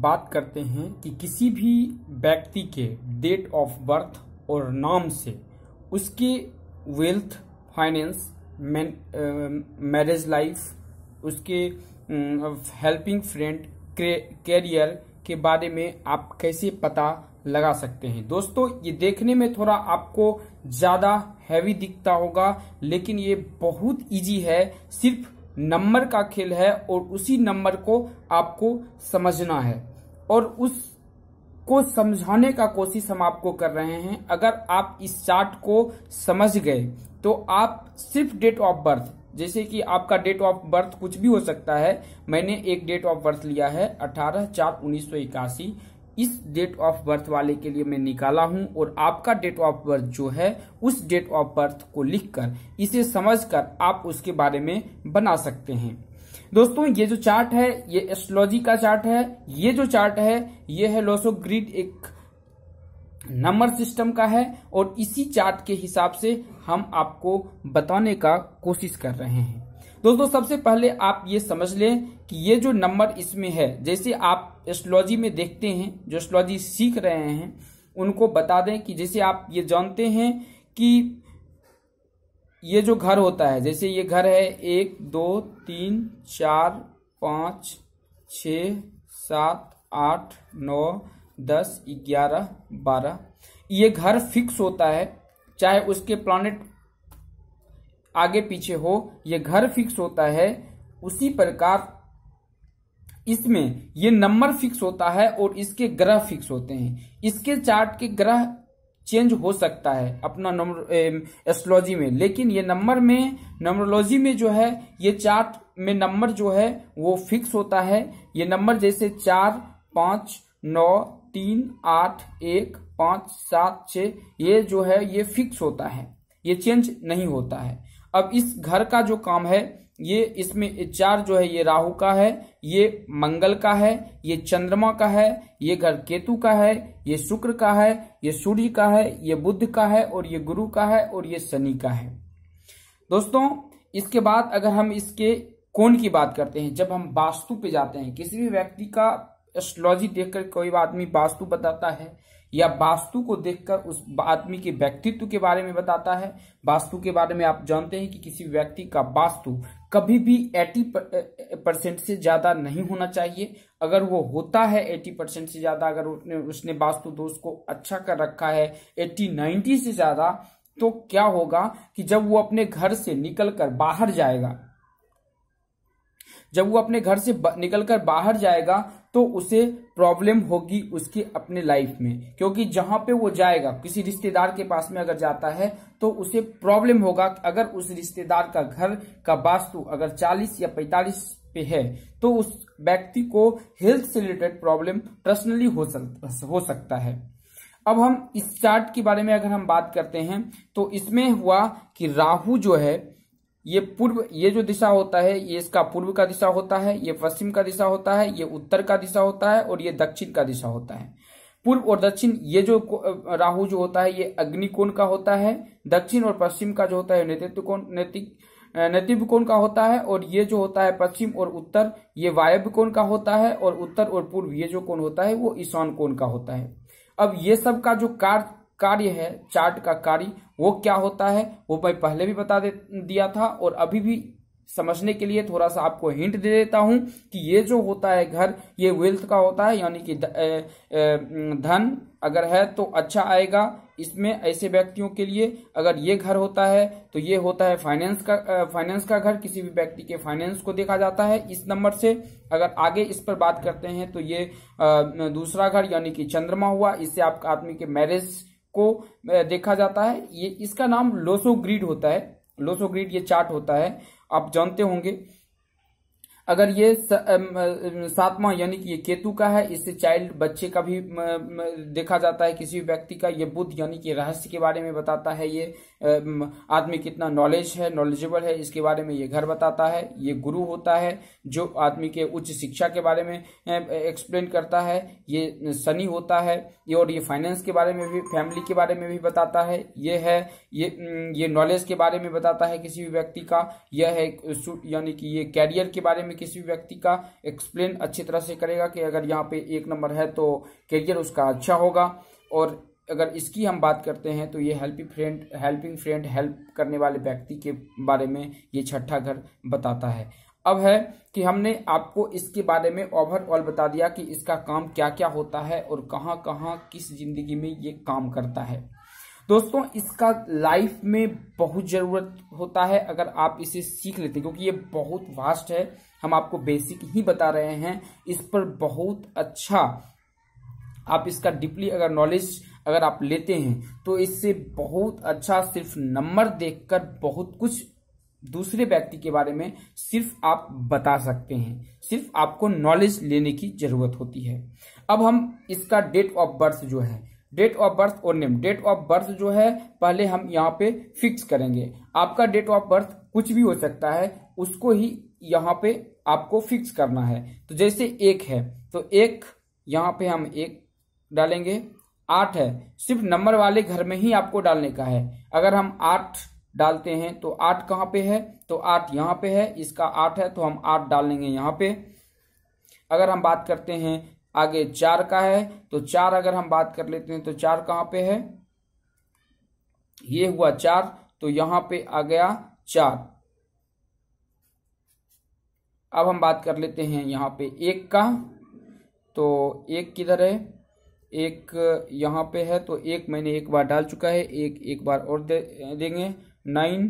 बात करते हैं कि किसी भी व्यक्ति के डेट ऑफ बर्थ और नाम से उसके वेल्थ फाइनेंस मैरिज लाइफ उसके हेल्पिंग फ्रेंड कैरियर के बारे में आप कैसे पता लगा सकते हैं दोस्तों ये देखने में थोड़ा आपको ज़्यादा हैवी दिखता होगा लेकिन ये बहुत इजी है सिर्फ नंबर का खेल है और उसी नंबर को आपको समझना है और उस को समझाने का कोशिश हम आपको कर रहे हैं अगर आप इस चार्ट को समझ गए तो आप सिर्फ डेट ऑफ बर्थ जैसे कि आपका डेट ऑफ बर्थ कुछ भी हो सकता है मैंने एक डेट ऑफ बर्थ लिया है 18 चार उन्नीस इस डेट ऑफ बर्थ वाले के लिए मैं निकाला हूं और आपका डेट ऑफ बर्थ जो है उस डेट ऑफ बर्थ को लिखकर इसे समझकर आप उसके बारे में बना सकते हैं दोस्तों ये जो चार्ट है ये एस्ट्रोलॉजी का चार्ट है ये जो चार्ट है ये है लोसो ग्रिड एक नंबर सिस्टम का है और इसी चार्ट के हिसाब से हम आपको बताने का कोशिश कर रहे हैं दोस्तों सबसे पहले आप ये समझ लें कि ये जो नंबर इसमें है जैसे आप एस्ट्रोलॉजी में देखते हैं जो एस्ट्रोलॉजी सीख रहे हैं उनको बता दें कि जैसे आप ये जानते हैं कि ये जो घर होता है जैसे ये घर है एक दो तीन चार पाँच छ सात आठ नौ दस ग्यारह बारह ये घर फिक्स होता है चाहे उसके प्लानिट आगे पीछे हो ये घर फिक्स होता है उसी प्रकार इसमें ये नंबर फिक्स होता है और इसके ग्रह फिक्स होते हैं इसके चार्ट के ग्रह चेंज हो सकता है अपना नंबर एस्ट्रोलॉजी में लेकिन ये नंबर में नंबरोलॉजी में जो है ये चार्ट में नंबर जो है वो फिक्स होता है ये नंबर जैसे चार पांच नौ तीन आठ एक पांच सात छ ये जो है ये फिक्स होता है ये चेंज नहीं होता है अब इस घर का जो काम है ये इसमें चार जो है ये राहु का है ये मंगल का है ये चंद्रमा का है ये घर केतु का है ये शुक्र का है ये सूर्य का है ये बुद्ध का है और ये गुरु का है और ये शनि का है दोस्तों इसके बाद अगर हम इसके कोण की बात करते हैं जब हम वास्तु पे जाते हैं किसी भी व्यक्ति का एस्ट्रोलॉजी देखकर कोई आदमी वास्तु बताता है या वास्तु को देखकर उस आदमी के व्यक्तित्व के बारे में बताता है वास्तु के बारे में आप जानते हैं कि किसी व्यक्ति का वास्तु कभी भी 80 परसेंट से ज़्यादा नहीं होना चाहिए अगर वो होता है 80 परसेंट से ज़्यादा अगर उसने उसने वास्तु दोष को अच्छा कर रखा है 80 90 से ज़्यादा तो क्या होगा कि जब वो अपने घर से निकलकर बाहर जाएगा जब वो अपने घर से निकलकर बाहर जाएगा तो उसे प्रॉब्लम होगी उसके अपने लाइफ में क्योंकि जहां पे वो जाएगा किसी रिश्तेदार के पास में अगर जाता है तो उसे प्रॉब्लम होगा अगर उस रिश्तेदार का घर का वास्तु अगर 40 या 45 पे है तो उस व्यक्ति को हेल्थ से रिलेटेड प्रॉब्लम पर्सनली हो, सकता हो सकता है अब हम इस चार्ट के बारे में अगर हम बात करते हैं तो इसमें हुआ कि राहु जो है ये पूर्व ये जो दिशा होता है ये इसका पूर्व का दिशा होता है ये पश्चिम का दिशा होता है ये उत्तर का दिशा होता है और ये दक्षिण का दिशा होता है पूर्व और दक्षिण ये जो राहु जो होता है ये अग्निकोण का होता है दक्षिण और पश्चिम का जो होता है नेतृत्व कोण नैतिक नेतृत्व कोण का होता है और ये जो होता है पश्चिम और उत्तर ये वायव्य कोण का होता है और उत्तर और पूर्व ये जो कोण होता है वो ईशान कोण का होता है अब ये सब का जो कार्य कार्य है चार्ट का कार्य वो क्या होता है वो भाई पहले भी बता दे दिया था और अभी भी समझने के लिए थोड़ा सा आपको हिंट दे देता हूं कि ये जो होता है घर ये वेल्थ का होता है यानी कि धन अगर है तो अच्छा आएगा इसमें ऐसे व्यक्तियों के लिए अगर ये घर होता है तो ये होता है फाइनेंस का फाइनेंस का घर किसी भी व्यक्ति के फाइनेंस को देखा जाता है इस नंबर से अगर आगे इस पर बात करते हैं तो ये आ, दूसरा घर यानी कि चंद्रमा हुआ इससे आपका आदमी के मैरिज को देखा जाता है ये इसका नाम लोसो ग्रिड होता है लोसो ग्रिड ये चार्ट होता है आप जानते होंगे अगर ये सातवां यानी कि ये केतु का है इससे चाइल्ड बच्चे का भी देखा जाता है किसी भी व्यक्ति का ये बुद्ध यानी कि रहस्य के बारे में बताता है ये आदमी कितना नॉलेज है नॉलेजेबल है इसके बारे में ये घर बताता है ये गुरु होता है जो आदमी के उच्च शिक्षा के बारे में एक्सप्लेन करता है ये शनि होता है ये और ये फाइनेंस के बारे में भी फैमिली के बारे में भी बताता है ये है ये ये नॉलेज के बारे में बताता है किसी भी व्यक्ति का यह है यानी कि ये कैरियर के बारे में किसी व्यक्ति का एक्सप्लेन अच्छी तरह से करेगा कि अगर यहाँ पे एक नंबर है तो करियर उसका अच्छा होगा और अगर इसकी हम बात करते हैं तो ये helping friend helping friend help करने वाले व्यक्ति के बारे में ये छठा घर बताता है अब है कि हमने आपको इसके बारे में ओवरऑल बता दिया कि इसका काम क्या क्या होता है और कहाँ कहाँ किस जिंदगी में ये काम करता है दोस्तों इसका लाइफ में बहुत ज़रूरत होता है अगर आप इसे सीख लेते हैं क्योंकि ये बहुत वास्ट है हम आपको बेसिक ही बता रहे हैं इस पर बहुत अच्छा आप इसका डीपली अगर नॉलेज अगर आप लेते हैं तो इससे बहुत अच्छा सिर्फ नंबर देखकर बहुत कुछ दूसरे व्यक्ति के बारे में सिर्फ आप बता सकते हैं सिर्फ आपको नॉलेज लेने की जरूरत होती है अब हम इसका डेट ऑफ बर्थ जो है डेट ऑफ बर्थ और नेम डेट ऑफ बर्थ जो है पहले हम यहाँ पे फिक्स करेंगे आपका डेट ऑफ बर्थ कुछ भी हो सकता है उसको ही यहाँ पे आपको फिक्स करना है तो जैसे एक है तो एक यहाँ पे हम एक डालेंगे आठ है सिर्फ नंबर वाले घर में ही आपको डालने का है अगर हम आठ डालते हैं तो आठ कहाँ पे है तो आठ यहाँ पे है इसका आठ है तो हम आठ डाल लेंगे यहाँ पे अगर हम बात करते हैं आगे चार का है तो चार अगर हम बात कर लेते हैं तो चार कहां पे है ये हुआ चार तो यहां पे आ गया चार अब हम बात कर लेते हैं यहां पे एक का तो एक किधर है एक यहां पे है तो एक मैंने एक बार डाल चुका है एक एक बार और दे देंगे nine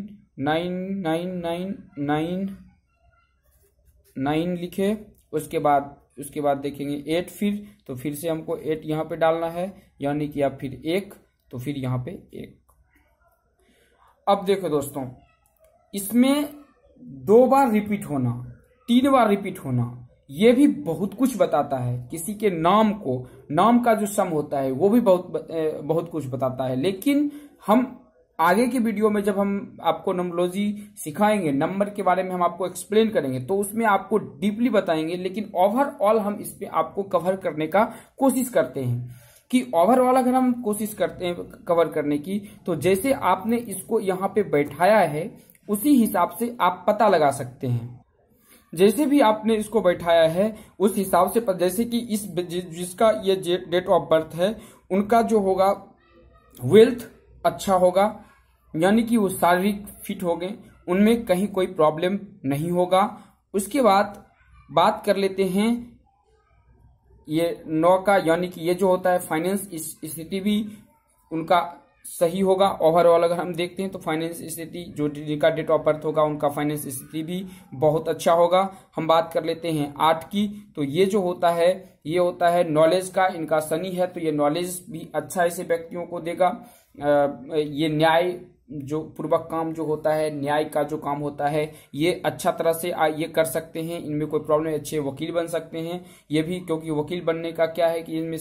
nine nine nine nine nine लिखे उसके बाद उसके बाद देखेंगे एट फिर तो फिर से हमको एट यहाँ पे डालना है यानी कि आप फिर एक तो फिर यहाँ पे एक अब देखो दोस्तों इसमें दो बार रिपीट होना तीन बार रिपीट होना ये भी बहुत कुछ बताता है किसी के नाम को नाम का जो सम होता है वो भी बहुत बहुत कुछ बताता है लेकिन हम आगे की वीडियो में जब हम आपको नमोलॉजी सिखाएंगे नंबर के बारे में हम आपको एक्सप्लेन करेंगे तो उसमें आपको डीपली बताएंगे लेकिन ओवरऑल हम इस पर आपको कवर करने का कोशिश करते हैं कि ओवरऑल अगर हम कोशिश करते हैं कवर करने की तो जैसे आपने इसको यहाँ पे बैठाया है उसी हिसाब से आप पता लगा सकते हैं जैसे भी आपने इसको बैठाया है उस हिसाब से जैसे कि इस जिसका ये डेट ऑफ बर्थ है उनका जो होगा वेल्थ अच्छा होगा यानी कि वो शारीरिक फिट हो गए उनमें कहीं कोई प्रॉब्लम नहीं होगा उसके बाद बात कर लेते हैं ये नौ का यानी कि ये जो होता है फाइनेंस स्थिति भी उनका सही होगा ओवरऑल अगर हम देखते हैं तो फाइनेंस स्थिति जो जिनका डेट ऑफ बर्थ होगा उनका फाइनेंस स्थिति भी बहुत अच्छा होगा हम बात कर लेते हैं आठ की तो ये जो होता है ये होता है नॉलेज का इनका शनि है तो ये नॉलेज भी अच्छा ऐसे व्यक्तियों को देगा ये न्याय जो पूर्वक काम जो होता है न्याय का जो काम होता है ये अच्छा तरह से आ, ये कर सकते हैं इनमें कोई प्रॉब्लम अच्छे वकील बन सकते हैं ये भी क्योंकि वकील बनने का क्या है कि इनमें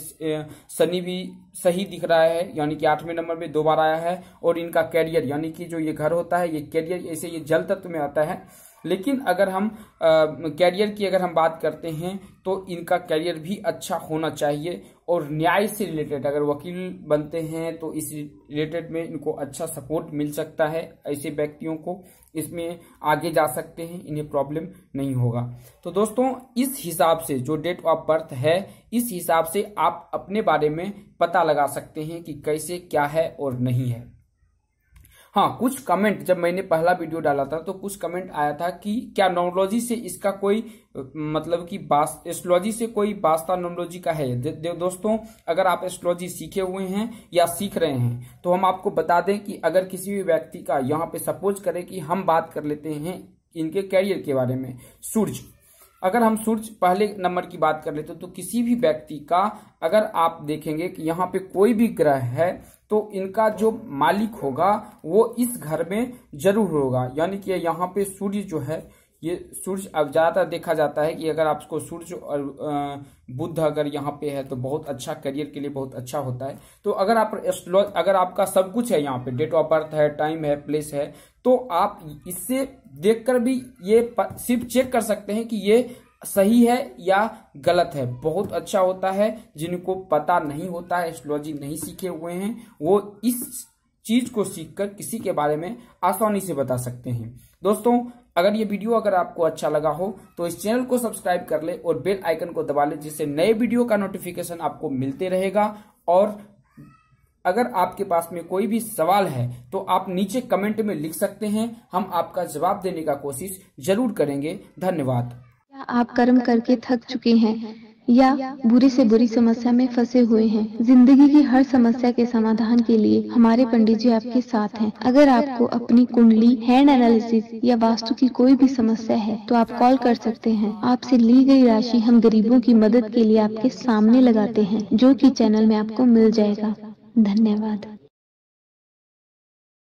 शनि भी सही दिख रहा है यानी कि आठवें नंबर में दो बार आया है और इनका कैरियर यानी कि जो ये घर होता है ये कैरियर ऐसे ये जल तत्व में आता है लेकिन अगर हम कैरियर की अगर हम बात करते हैं तो इनका कैरियर भी अच्छा होना चाहिए और न्याय से रिलेटेड अगर वकील बनते हैं तो इस रिलेटेड में इनको अच्छा सपोर्ट मिल सकता है ऐसे व्यक्तियों को इसमें आगे जा सकते हैं इन्हें प्रॉब्लम नहीं होगा तो दोस्तों इस हिसाब से जो डेट ऑफ बर्थ है इस हिसाब से आप अपने बारे में पता लगा सकते हैं कि कैसे क्या है और नहीं है हाँ कुछ कमेंट जब मैंने पहला वीडियो डाला था तो कुछ कमेंट आया था कि क्या नोमोलॉजी से इसका कोई मतलब कि बास एस्ट्रोलॉजी से कोई वास्ता नोमोलॉजी का है दे, दे, दोस्तों अगर आप एस्ट्रोलॉजी सीखे हुए हैं या सीख रहे हैं तो हम आपको बता दें कि अगर किसी भी व्यक्ति का यहाँ पे सपोज करें कि हम बात कर लेते हैं इनके कैरियर के बारे में सूर्य अगर हम सूर्य पहले नंबर की बात कर लेते हैं तो किसी भी व्यक्ति का अगर आप देखेंगे कि यहाँ पे कोई भी ग्रह है तो इनका जो मालिक होगा वो इस घर में जरूर होगा यानी कि यहाँ पे सूर्य जो है ये सूर्य अब ज़्यादातर देखा जाता है कि अगर आपको सूर्य और बुद्ध अगर यहाँ पे है तो बहुत अच्छा करियर के लिए बहुत अच्छा होता है तो अगर आप अगर आपका सब कुछ है यहाँ पे डेट ऑफ बर्थ है टाइम है प्लेस है तो आप इससे देखकर भी ये सिर्फ चेक कर सकते हैं कि ये सही है या गलत है बहुत अच्छा होता है जिनको पता नहीं होता है एस्ट्रोलॉजी नहीं सीखे हुए हैं वो इस चीज को सीखकर किसी के बारे में आसानी से बता सकते हैं दोस्तों अगर ये वीडियो अगर आपको अच्छा लगा हो तो इस चैनल को सब्सक्राइब कर ले और बेल आइकन को दबा ले जिससे नए वीडियो का नोटिफिकेशन आपको मिलते रहेगा और अगर आपके पास में कोई भी सवाल है तो आप नीचे कमेंट में लिख सकते हैं हम आपका जवाब देने का कोशिश जरूर करेंगे धन्यवाद आप कर्म करके थक चुके हैं या बुरी से बुरी समस्या में फंसे हुए हैं जिंदगी की हर समस्या के समाधान के लिए हमारे पंडित जी आपके साथ हैं अगर आपको अपनी कुंडली हैंड एनालिसिस या वास्तु की कोई भी समस्या है तो आप कॉल कर सकते हैं आपसे ली गई राशि हम गरीबों की मदद के लिए आपके सामने लगाते हैं जो कि चैनल में आपको मिल जाएगा धन्यवाद